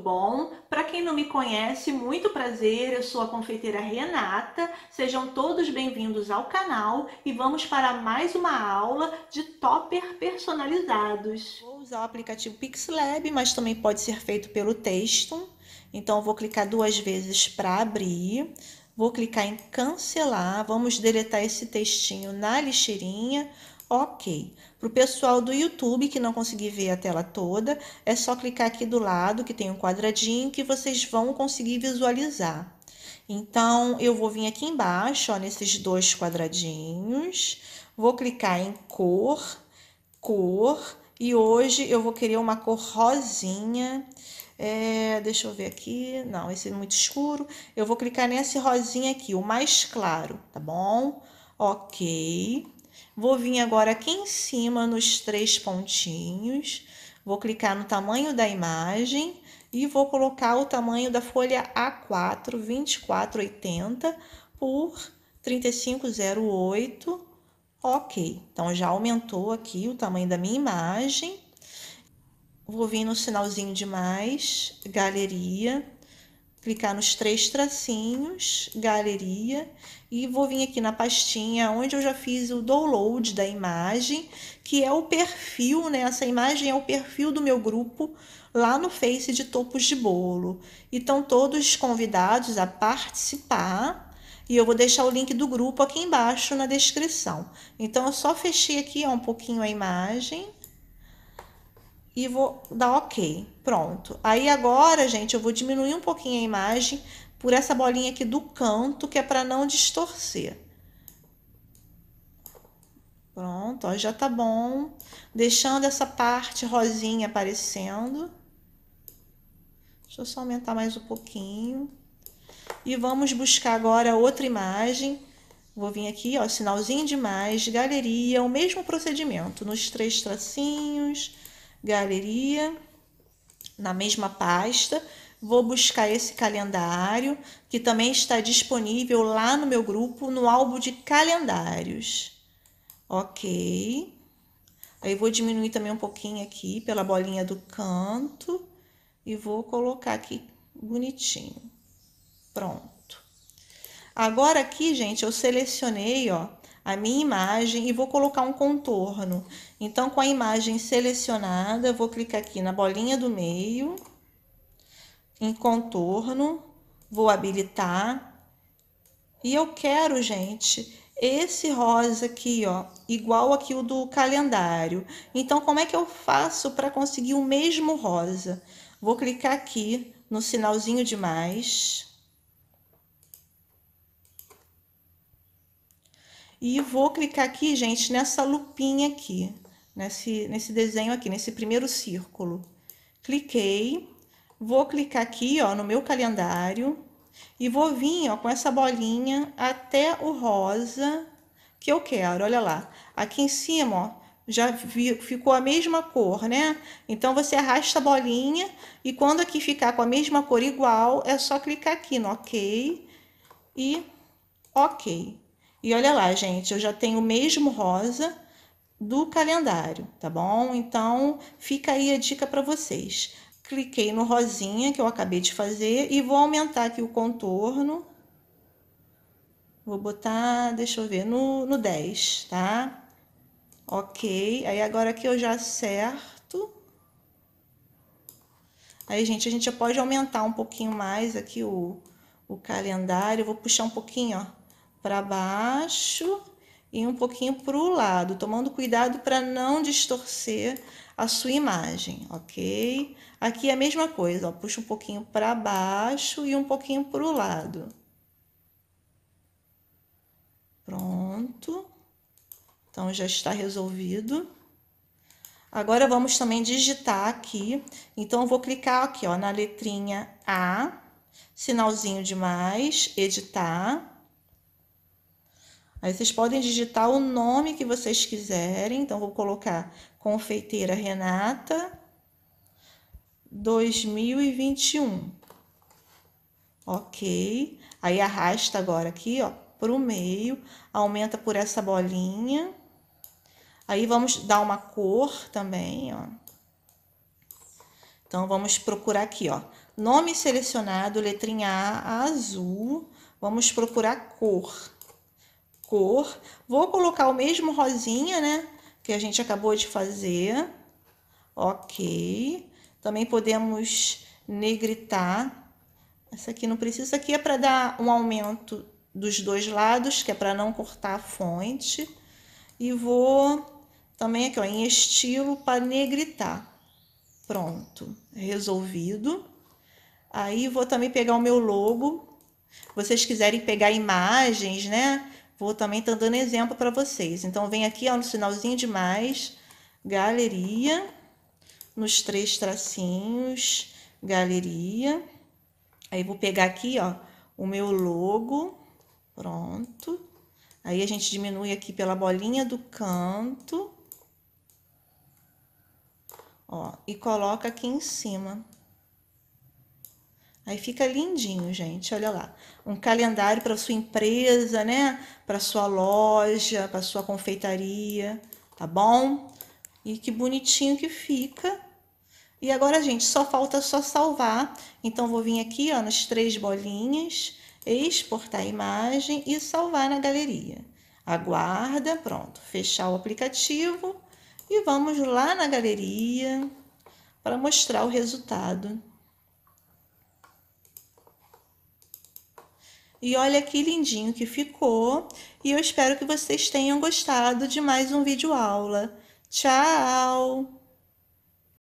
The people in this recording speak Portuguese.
bom? Para quem não me conhece, muito prazer, eu sou a confeiteira Renata. Sejam todos bem-vindos ao canal e vamos para mais uma aula de topper personalizados. Vou usar o aplicativo Pixlab, mas também pode ser feito pelo texto. Então vou clicar duas vezes para abrir. Vou clicar em cancelar, vamos deletar esse textinho na lixeirinha. Ok. Para o pessoal do YouTube que não conseguir ver a tela toda, é só clicar aqui do lado que tem um quadradinho que vocês vão conseguir visualizar. Então, eu vou vir aqui embaixo, ó, nesses dois quadradinhos, vou clicar em cor, cor, e hoje eu vou querer uma cor rosinha. É, deixa eu ver aqui. Não, esse é muito escuro. Eu vou clicar nesse rosinha aqui, o mais claro, tá bom? Ok. Vou vir agora aqui em cima nos três pontinhos, vou clicar no tamanho da imagem e vou colocar o tamanho da folha A4 2480 por 3508. Ok, então já aumentou aqui o tamanho da minha imagem. Vou vir no sinalzinho de mais, galeria, clicar nos três tracinhos, galeria, e vou vir aqui na pastinha onde eu já fiz o download da imagem, que é o perfil, né? Essa imagem é o perfil do meu grupo lá no Face de Topos de Bolo. Então, todos convidados a participar. E eu vou deixar o link do grupo aqui embaixo na descrição. Então, eu só fechei aqui ó, um pouquinho a imagem e vou dar OK. Pronto. Aí agora, gente, eu vou diminuir um pouquinho a imagem por essa bolinha aqui do canto, que é para não distorcer. Pronto, ó, já tá bom. Deixando essa parte rosinha aparecendo. Deixa eu só aumentar mais um pouquinho. E vamos buscar agora outra imagem. Vou vir aqui, ó, sinalzinho de mais, galeria, o mesmo procedimento. Nos três tracinhos galeria, na mesma pasta. Vou buscar esse calendário, que também está disponível lá no meu grupo, no álbum de calendários. Ok. Aí vou diminuir também um pouquinho aqui pela bolinha do canto e vou colocar aqui bonitinho. Pronto. Agora aqui, gente, eu selecionei, ó, a minha imagem e vou colocar um contorno. Então, com a imagem selecionada, eu vou clicar aqui na bolinha do meio, em contorno, vou habilitar. E eu quero, gente, esse rosa aqui, ó, igual aqui o do calendário. Então, como é que eu faço para conseguir o mesmo rosa? Vou clicar aqui no sinalzinho de mais E vou clicar aqui, gente, nessa lupinha aqui, nesse, nesse desenho aqui, nesse primeiro círculo. Cliquei, vou clicar aqui, ó, no meu calendário e vou vir, ó, com essa bolinha até o rosa que eu quero, olha lá. Aqui em cima, ó, já vi, ficou a mesma cor, né? Então, você arrasta a bolinha e quando aqui ficar com a mesma cor igual, é só clicar aqui no OK e OK. E olha lá, gente, eu já tenho o mesmo rosa do calendário, tá bom? Então, fica aí a dica para vocês. Cliquei no rosinha que eu acabei de fazer e vou aumentar aqui o contorno. Vou botar, deixa eu ver, no, no 10, tá? Ok, aí agora que eu já acerto. Aí, gente, a gente pode aumentar um pouquinho mais aqui o, o calendário. Eu vou puxar um pouquinho, ó para baixo e um pouquinho para o lado, tomando cuidado para não distorcer a sua imagem, ok? Aqui é a mesma coisa, ó, puxa um pouquinho para baixo e um pouquinho para o lado. Pronto. Então já está resolvido. Agora vamos também digitar aqui. Então vou clicar aqui, ó, na letrinha A, sinalzinho de mais, editar Aí vocês podem digitar o nome que vocês quiserem. Então, vou colocar Confeiteira Renata 2021. Ok. Aí arrasta agora aqui, ó, para o meio, aumenta por essa bolinha. Aí vamos dar uma cor também, ó. Então, vamos procurar aqui, ó. Nome selecionado, letrinha A, azul. Vamos procurar cor cor. Vou colocar o mesmo rosinha, né? Que a gente acabou de fazer. Ok. Também podemos negritar. Essa aqui não precisa. Isso aqui é para dar um aumento dos dois lados, que é para não cortar a fonte. E vou também aqui, ó, em estilo para negritar. Pronto, resolvido. Aí vou também pegar o meu logo. Vocês quiserem pegar imagens, né? Vou também estar tá dando exemplo para vocês. Então, vem aqui ó, no sinalzinho de mais, galeria, nos três tracinhos, galeria. Aí, vou pegar aqui, ó, o meu logo, pronto. Aí, a gente diminui aqui pela bolinha do canto, ó, e coloca aqui em cima. Aí fica lindinho, gente. Olha lá, um calendário para sua empresa, né? Para sua loja, para sua confeitaria, tá bom? E que bonitinho que fica. E agora, gente, só falta só salvar. Então vou vir aqui, ó, nas três bolinhas, exportar a imagem e salvar na galeria. Aguarda, pronto, fechar o aplicativo e vamos lá na galeria para mostrar o resultado. E olha que lindinho que ficou. E eu espero que vocês tenham gostado de mais um vídeo aula. Tchau!